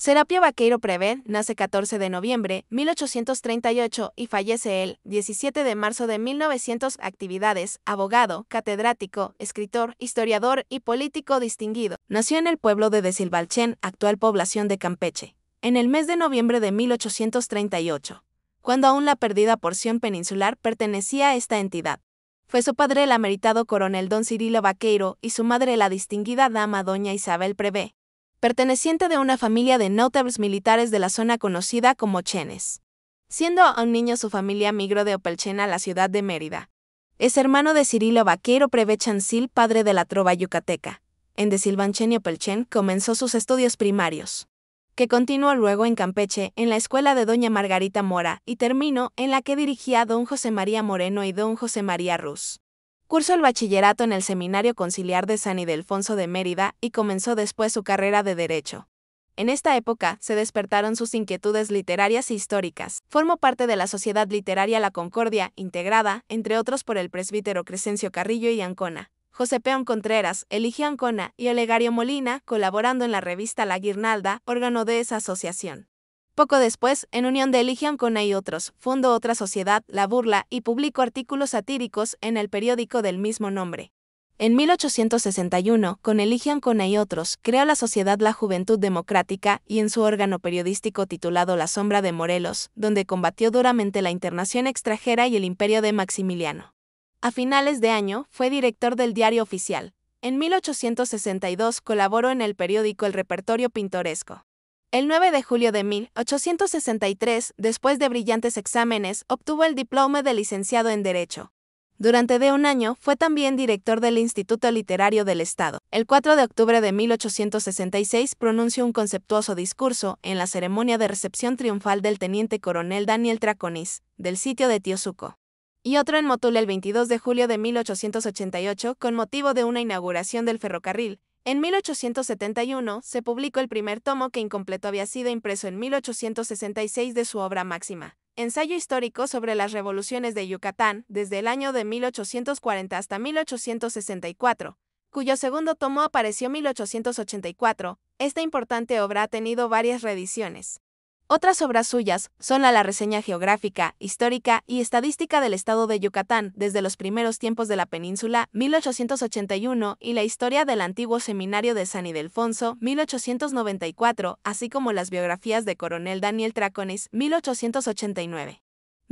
Serapio Vaqueiro Prevé nace 14 de noviembre 1838 y fallece el 17 de marzo de 1900. Actividades: abogado, catedrático, escritor, historiador y político distinguido. Nació en el pueblo de Desilvalchen, actual población de Campeche, en el mes de noviembre de 1838, cuando aún la perdida porción peninsular pertenecía a esta entidad. Fue su padre el ameritado coronel don Cirilo Vaqueiro y su madre la distinguida dama doña Isabel Prevé perteneciente de una familia de notables militares de la zona conocida como Chenes. Siendo un niño su familia migró de Opelchen a la ciudad de Mérida. Es hermano de Cirilo Vaquero Prevechancil, padre de la trova yucateca. En De Silvanchen y Opelchen comenzó sus estudios primarios, que continuó luego en Campeche, en la escuela de doña Margarita Mora, y terminó en la que dirigía don José María Moreno y don José María Ruz. Cursó el bachillerato en el Seminario Conciliar de San Ildefonso de Mérida y comenzó después su carrera de Derecho. En esta época se despertaron sus inquietudes literarias e históricas. Formó parte de la Sociedad Literaria La Concordia, integrada, entre otros, por el presbítero Crescencio Carrillo y Ancona. José Peón Contreras, Eligio Ancona y Olegario Molina, colaborando en la revista La Guirnalda, órgano de esa asociación. Poco después, en unión de Eligian con y otros, fundó otra sociedad, La Burla, y publicó artículos satíricos en el periódico del mismo nombre. En 1861, con Eligian con y otros, creó la Sociedad La Juventud Democrática y en su órgano periodístico titulado La Sombra de Morelos, donde combatió duramente la internación extranjera y el imperio de Maximiliano. A finales de año, fue director del diario oficial. En 1862 colaboró en el periódico El Repertorio Pintoresco. El 9 de julio de 1863, después de brillantes exámenes, obtuvo el diploma de licenciado en Derecho. Durante de un año fue también director del Instituto Literario del Estado. El 4 de octubre de 1866 pronunció un conceptuoso discurso en la ceremonia de recepción triunfal del teniente coronel Daniel Traconis, del sitio de Tiosuco. Y otro en Motul el 22 de julio de 1888 con motivo de una inauguración del ferrocarril, en 1871 se publicó el primer tomo que incompleto había sido impreso en 1866 de su obra máxima, Ensayo histórico sobre las revoluciones de Yucatán desde el año de 1840 hasta 1864, cuyo segundo tomo apareció en 1884. Esta importante obra ha tenido varias reediciones. Otras obras suyas son la, la reseña geográfica, histórica y estadística del estado de Yucatán desde los primeros tiempos de la península 1881 y la historia del antiguo seminario de San Ildefonso 1894, así como las biografías de Coronel Daniel Tracones 1889.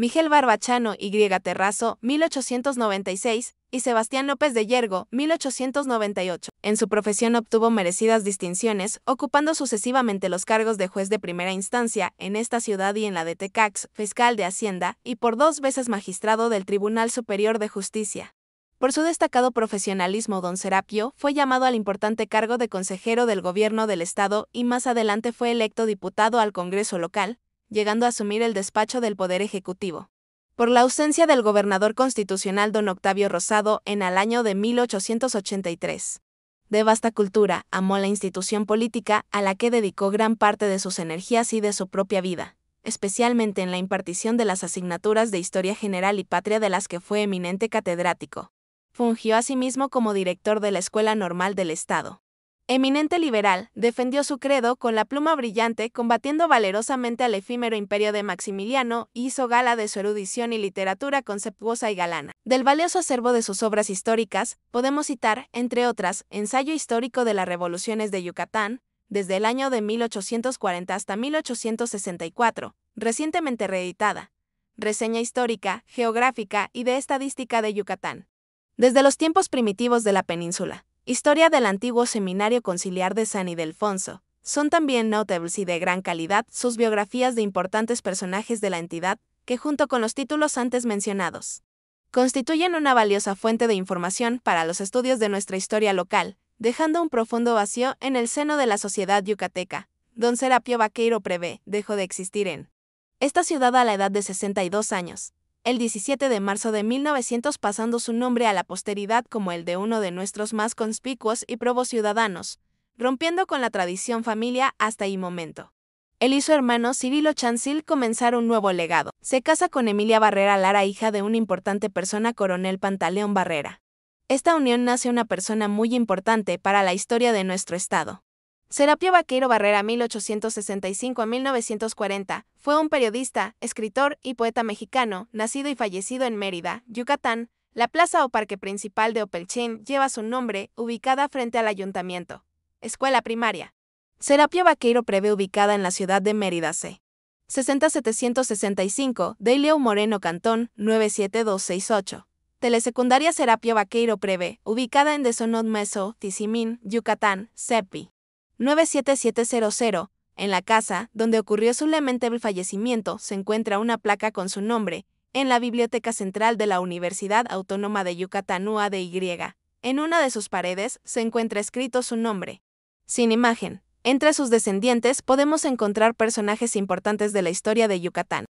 Miguel Barbachano y Griega Terrazo, 1896, y Sebastián López de Yergo, 1898. En su profesión obtuvo merecidas distinciones, ocupando sucesivamente los cargos de juez de primera instancia en esta ciudad y en la de Tecax, fiscal de Hacienda, y por dos veces magistrado del Tribunal Superior de Justicia. Por su destacado profesionalismo, don Serapio fue llamado al importante cargo de consejero del gobierno del Estado y más adelante fue electo diputado al Congreso local, llegando a asumir el despacho del Poder Ejecutivo. Por la ausencia del gobernador constitucional don Octavio Rosado en el año de 1883. De vasta cultura, amó la institución política a la que dedicó gran parte de sus energías y de su propia vida, especialmente en la impartición de las asignaturas de Historia General y Patria de las que fue eminente catedrático. Fungió asimismo como director de la Escuela Normal del Estado eminente liberal, defendió su credo con la pluma brillante, combatiendo valerosamente al efímero imperio de Maximiliano, y hizo gala de su erudición y literatura conceptuosa y galana. Del valioso acervo de sus obras históricas, podemos citar, entre otras, Ensayo histórico de las revoluciones de Yucatán, desde el año de 1840 hasta 1864, recientemente reeditada, Reseña histórica, geográfica y de estadística de Yucatán. Desde los tiempos primitivos de la península Historia del antiguo Seminario Conciliar de San Ildefonso. Son también notables y de gran calidad sus biografías de importantes personajes de la entidad, que junto con los títulos antes mencionados, constituyen una valiosa fuente de información para los estudios de nuestra historia local, dejando un profundo vacío en el seno de la sociedad yucateca. Don Serapio Vaqueiro Prevé dejó de existir en esta ciudad a la edad de 62 años, el 17 de marzo de 1900 pasando su nombre a la posteridad como el de uno de nuestros más conspicuos y probos ciudadanos, rompiendo con la tradición familia hasta ahí momento. Él y su hermano Cirilo Chancil comenzaron un nuevo legado. Se casa con Emilia Barrera Lara, hija de una importante persona, coronel Pantaleón Barrera. Esta unión nace una persona muy importante para la historia de nuestro estado. Serapio Vaqueiro Barrera 1865 1940 fue un periodista, escritor y poeta mexicano, nacido y fallecido en Mérida, Yucatán. La plaza o parque principal de Opelchen lleva su nombre, ubicada frente al ayuntamiento. Escuela primaria. Serapio Vaqueiro Preve, ubicada en la ciudad de Mérida C. 60-765 Moreno Cantón 97268. Telesecundaria Serapio Vaqueiro Preve, ubicada en Desonot Meso, Tizimín, Yucatán, CEPI. 97700, en la casa donde ocurrió su lamentable fallecimiento, se encuentra una placa con su nombre, en la Biblioteca Central de la Universidad Autónoma de Yucatán UADY. En una de sus paredes se encuentra escrito su nombre. Sin imagen, entre sus descendientes podemos encontrar personajes importantes de la historia de Yucatán.